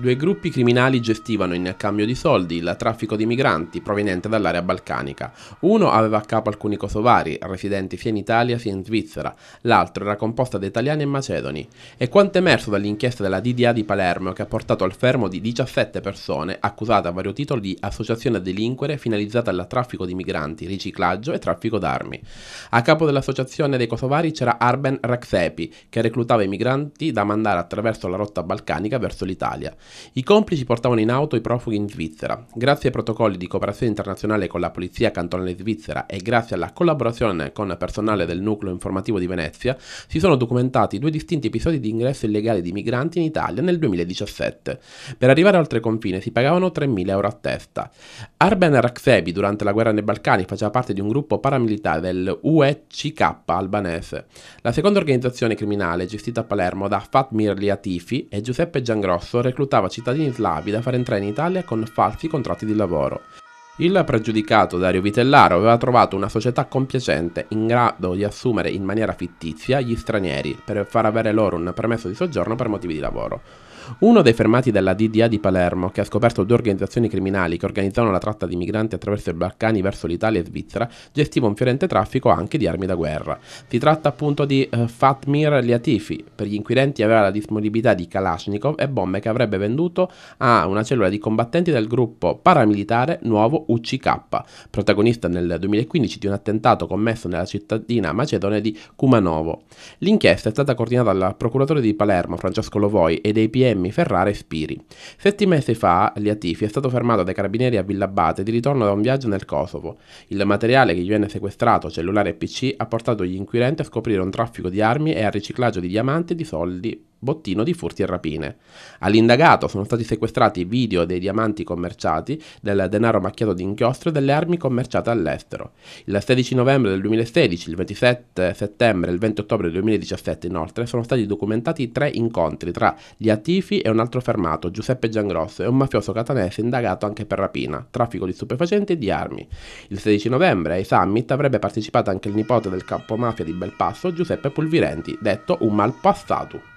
Due gruppi criminali gestivano in cambio di soldi il traffico di migranti proveniente dall'area balcanica. Uno aveva a capo alcuni kosovari, residenti sia in Italia sia in Svizzera, l'altro era composto da italiani e macedoni. E quanto è emerso dall'inchiesta della DDA di Palermo che ha portato al fermo di 17 persone accusate a vario titolo di associazione a delinquere finalizzata al traffico di migranti, riciclaggio e traffico d'armi. A capo dell'associazione dei kosovari c'era Arben Raksepi, che reclutava i migranti da mandare attraverso la rotta balcanica verso l'Italia. I complici portavano in auto i profughi in Svizzera. Grazie ai protocolli di cooperazione internazionale con la polizia cantonale svizzera e grazie alla collaborazione con personale del nucleo informativo di Venezia, si sono documentati due distinti episodi di ingresso illegale di migranti in Italia nel 2017. Per arrivare oltre confine si pagavano 3.000 euro a testa. Arben Raksebi durante la guerra nei Balcani faceva parte di un gruppo paramilitare del UECK albanese. La seconda organizzazione criminale gestita a Palermo da Fatmir Liatifi e Giuseppe Giangrosso reclutava reclutava cittadini slavi da far entrare in Italia con falsi contratti di lavoro. Il pregiudicato Dario Vitellaro aveva trovato una società compiacente in grado di assumere in maniera fittizia gli stranieri per far avere loro un permesso di soggiorno per motivi di lavoro. Uno dei fermati della DDA di Palermo, che ha scoperto due organizzazioni criminali che organizzavano la tratta di migranti attraverso i Balcani verso l'Italia e Svizzera, gestiva un fiorente traffico anche di armi da guerra. Si tratta appunto di eh, Fatmir Liatifi. Per gli inquirenti aveva la disponibilità di Kalashnikov e bombe che avrebbe venduto a una cellula di combattenti del gruppo paramilitare nuovo UCK, protagonista nel 2015 di un attentato commesso nella cittadina macedone di Kumanovo. L'inchiesta è stata coordinata dal procuratore di Palermo Francesco Lovoi e dai PA Lemmi, Ferrara e Spiri. Sette mesi fa, Liatifi è stato fermato dai carabinieri a Villabate di ritorno da un viaggio nel Kosovo. Il materiale che gli venne sequestrato, cellulare e PC, ha portato gli inquirenti a scoprire un traffico di armi e al riciclaggio di diamanti e di soldi bottino di furti e rapine. All'indagato sono stati sequestrati video dei diamanti commerciati, del denaro macchiato di inchiostro e delle armi commerciate all'estero. Il 16 novembre del 2016, il 27 settembre e il 20 ottobre del 2017 inoltre sono stati documentati tre incontri tra gli Atifi e un altro fermato, Giuseppe Giangrosso, e un mafioso catanese indagato anche per rapina, traffico di stupefacenti e di armi. Il 16 novembre ai summit avrebbe partecipato anche il nipote del capo mafia di Belpasso, Giuseppe Pulvirenti, detto un malpassato.